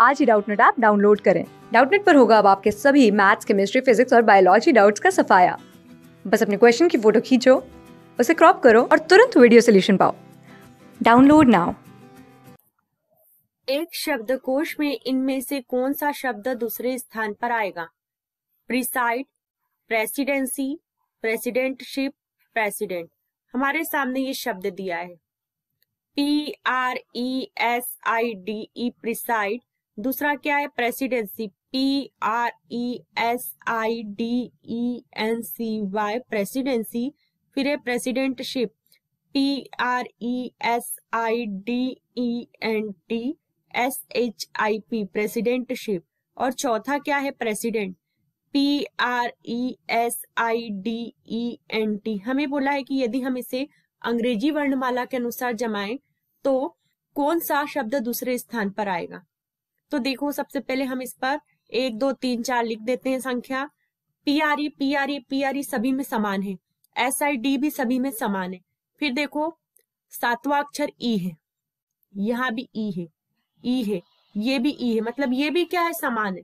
आज ही Doubtnut app download करें डाउटनेट पर होगा अब आपके सभी मैथ्स केमिस्ट्री फिजिक्स और बायोलॉजी डाउट्स का सफाया बस अपने क्वेश्चन की फोटो खींचो उसे क्रॉप करो और तुरंत वीडियो सोल्यूशन पाओ डाउनलोड नाउ एक शब्दकोश में इनमें से कौन सा शब्द दूसरे स्थान पर आएगा प्रिसाइड प्रेसिडेंसी प्रेसिडेंटशिप प्रेसिडेंट हमारे सामने ये शब्द दिया है P R E S I D E preside दूसरा क्या है presidency P R E S I D E N C Y presidency फिर है presidentship P R E S I D E N T S H I P presidentship और चौथा क्या है president P R E S I D E N T हमें बोला है कि यदि हम इसे अंग्रेजी वर्णमाला के अनुसार जमाएं तो कौन सा शब्द दूसरे स्थान पर आएगा तो देखो सबसे पहले हम इस पर एक दो तीन चार लिख देते हैं संख्या P R E P R E P R E सभी में समान है एस आई डी भी सभी में समान है फिर देखो सातवां अक्षर ई e है यहाँ भी ई e है ई e है ये भी ई है मतलब ये भी क्या है समान है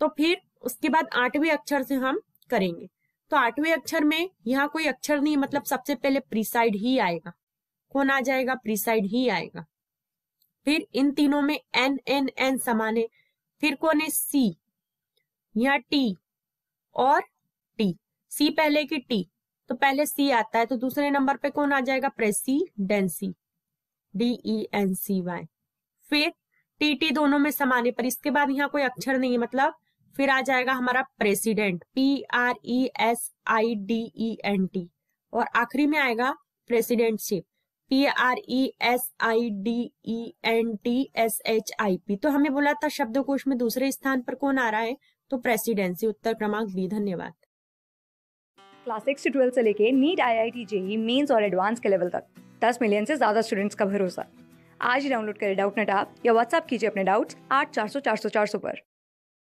तो फिर उसके बाद आठवें अक्षर से हम करेंगे तो आठवें अक्षर में यहाँ कोई अक्षर नहीं मतलब सबसे पहले प्रीसाइड ही आएगा कौन आ जाएगा प्रीसाइड ही आएगा फिर इन तीनों में एन एन एन समान है फिर कौन है सी यहाँ टी और टी सी पहले की टी तो पहले सी आता है तो दूसरे नंबर पे कौन आ जाएगा presidency D E N C Y फिर टी टी दोनों में समान है पर इसके बाद यहाँ कोई अक्षर नहीं है मतलब फिर आ जाएगा हमारा president P R E S I D E N T और आखिरी में आएगा presidentship P R E S I D E N T S H I P तो हमें बोला था शब्दकोश में दूसरे स्थान पर कौन आ रहा है तो प्रेसिडेंसी उत्तर क्रमांक बी धन्यवाद क्लास सिक्स से ट्वेल्व से लेके NEET I I T JEE mains और एडवांस के लेवल तक दस मिलियन से ज्यादा स्टूडेंट्स का भरोसा आज ही डाउनलोड करें डाउट नेट आप या व्हाट्सअप कीजिए अपने डाउट्स आठ चार सौ चार सौ चार सौ पर